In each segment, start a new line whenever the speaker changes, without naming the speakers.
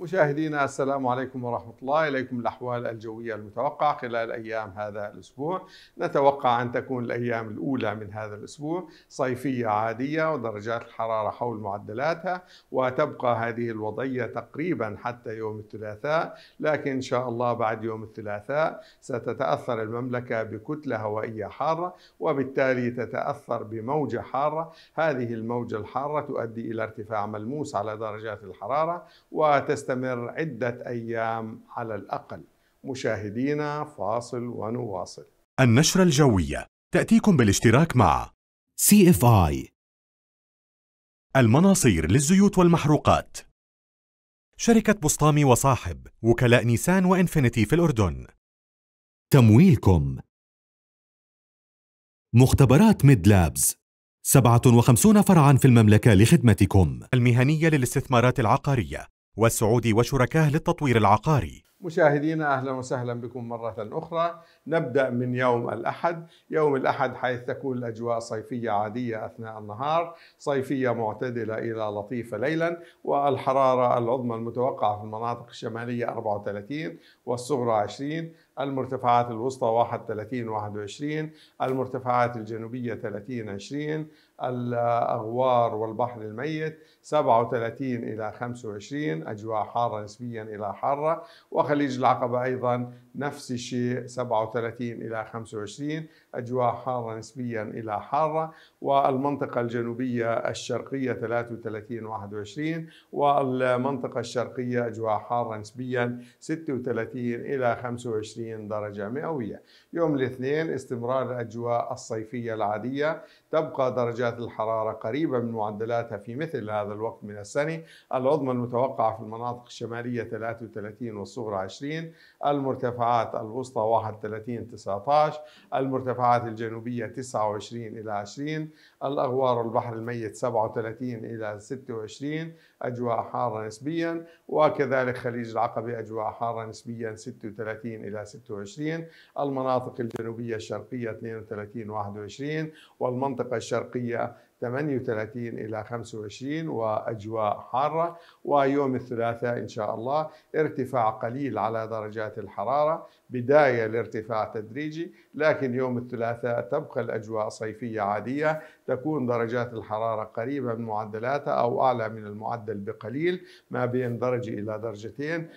مشاهدينا السلام عليكم ورحمة الله إليكم الأحوال الجوية المتوقعة خلال أيام هذا الأسبوع نتوقع أن تكون الأيام الأولى من هذا الأسبوع صيفية عادية ودرجات الحرارة حول معدلاتها وتبقى هذه الوضعية تقريبا حتى يوم الثلاثاء لكن إن شاء الله بعد يوم الثلاثاء ستتأثر المملكة بكتلة هوائية حارة وبالتالي تتأثر بموجة حارة هذه الموجة الحارة تؤدي إلى ارتفاع ملموس على درجات الحرارة وتست تستمر عدة أيام على الأقل مشاهدينا فاصل ونواصل
النشرة الجوية تأتيكم بالاشتراك مع سي اف اي المناصير للزيوت والمحروقات شركة بسطامي وصاحب وكلاء نيسان وإنفينيتي في الأردن تمويلكم مختبرات ميد لابز 57 فرعا في المملكة لخدمتكم المهنية للاستثمارات العقارية والسعودي وشركاه للتطوير العقاري
مشاهدينا أهلا وسهلا بكم مرة أخرى نبدأ من يوم الأحد يوم الأحد حيث تكون الأجواء صيفية عادية أثناء النهار صيفية معتدلة إلى لطيفة ليلا والحرارة العظمى المتوقعة في المناطق الشمالية 34 والصغرى 20 المرتفعات الوسطى 31 21 المرتفعات الجنوبية 30 20 الأغوار والبحر الميت 37 إلى 25 أجواء حارة نسبيا إلى حارة وخليج العقبة أيضا نفس الشيء 37 30 إلى 25 أجواء حارة نسبيا إلى حارة والمنطقة الجنوبية الشرقية 33 21 والمنطقة الشرقية أجواء حارة نسبيا 36 إلى 25 درجة مئوية يوم الاثنين استمرار الأجواء الصيفية العادية تبقى درجات الحرارة قريبة من معدلاتها في مثل هذا الوقت من السنة العظمى المتوقعة في المناطق الشمالية 33 والصغرى 20 المرتفعات الوسطى 31 19 المرتفعات الجنوبية 29 إلى 20 الأغوار البحر الميت 37 إلى 26 أجواء حارة نسبيا وكذلك خليج العقبة أجواء حارة نسبيا 36 إلى 26 المناطق الجنوبية الشرقية 32 21 والمنطقة المنطقة الشرقية 38 إلى 25 وأجواء حارة ويوم الثلاثاء إن شاء الله ارتفاع قليل على درجات الحرارة بداية لارتفاع تدريجي لكن يوم الثلاثاء تبقى الأجواء صيفية عادية تكون درجات الحرارة قريبة من معدلاتها أو أعلى من المعدل بقليل ما بين درجة إلى درجتين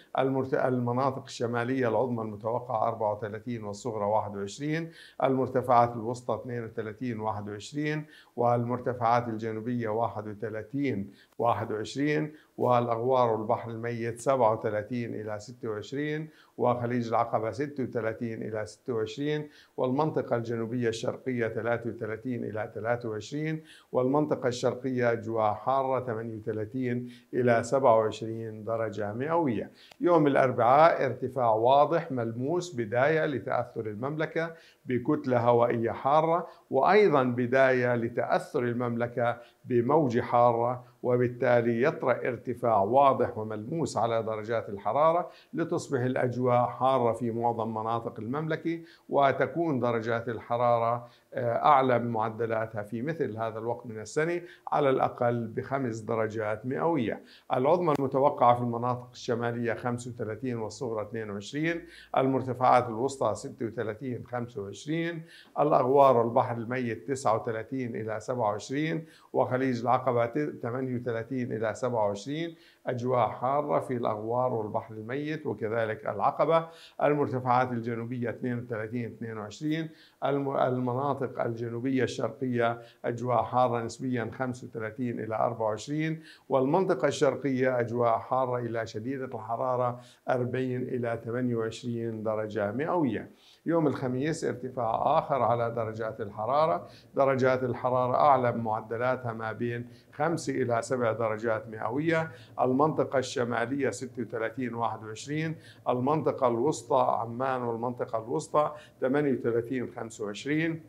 المناطق الشمالية العظمى المتوقعة 34 والصغرى 21 المرتفعات الوسطى 32 21 والمرتفعات المرتفعات الجنوبية 31 21 والأغوار والبحر الميت 37 إلى 26 وخليج العقبة 36 إلى 26 والمنطقة الجنوبية الشرقية 33 إلى 23 والمنطقة الشرقية أجواء حارة 38 إلى 27 درجة مئوية يوم الأربعاء ارتفاع واضح ملموس بداية لتأثر المملكة بكتله هوائيه حاره وايضا بدايه لتاثر المملكه بموج حارة وبالتالي يطرأ ارتفاع واضح وملموس على درجات الحرارة لتصبح الأجواء حارة في معظم مناطق المملكة وتكون درجات الحرارة آه، أعلى من معدلاتها في مثل هذا الوقت من السنة على الأقل بخمس درجات مئوية العظمى المتوقعة في المناطق الشمالية 35 والصغرى 22 المرتفعات الوسطى 36 25 الأغوار البحر الميت 39 إلى 27 و خليج العقبة 38 إلى 27 أجواء حارة في الأغوار والبحر الميت وكذلك العقبة المرتفعات الجنوبية 32 22 المناطق الجنوبية الشرقية أجواء حارة نسبيا 35 إلى 24 والمنطقة الشرقية أجواء حارة إلى شديدة الحرارة 40 إلى 28 درجة مئوية يوم الخميس ارتفاع آخر على درجات الحرارة درجات الحرارة أعلى معدلاتها ما بين 5 إلى 7 درجات مئوية المنطقة الشمالية 36 21 المنطقة الوسطى عمان والمنطقة الوسطى 38 25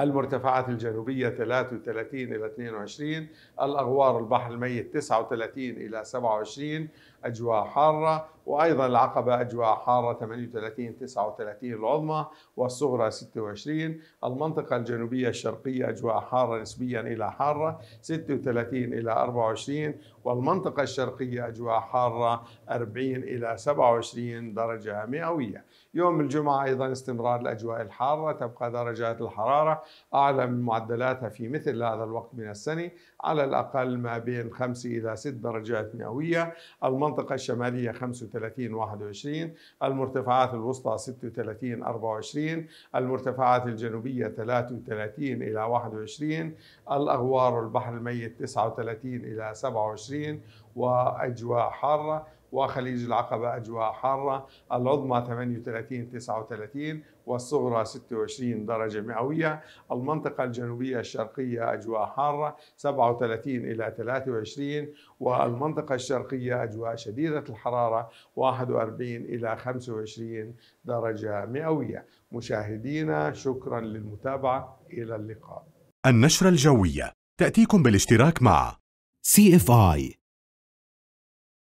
المرتفعات الجنوبية 33 إلى 22 الأغوار البحر الميت 39 إلى 27 أجواء حارة وأيضا العقبة أجواء حارة 38 39 العظمى والصغرى 26 المنطقة الجنوبية الشرقية أجواء حارة نسبيا إلى حارة 36 إلى 24 والمنطقة الشرقية أجواء حارة 40 إلى 27 درجة مئوية يوم الجمعة أيضا استمرار الأجواء الحارة تبقى درجات الحرارة أعلى من معدلاتها في مثل هذا الوقت من السنة على الأقل ما بين 5 إلى 6 درجات مئوية المنطقة المنطقة الشمالية 35 21 المرتفعات الوسطى 36 24 المرتفعات الجنوبية 33 إلى 21 الأغوار البحر الميت 39 إلى 27 وأجواء حارة وخليج العقبة أجواء حارة العظمى 38 39 والصغرى 26 درجة مئوية المنطقة الجنوبية الشرقية أجواء حارة 37 إلى 23 والمنطقة الشرقية أجواء شديدة الحرارة 41 إلى 25 درجة مئوية مشاهدينا شكرا للمتابعة إلى اللقاء
النشرة الجوية تأتيكم بالاشتراك مع CFI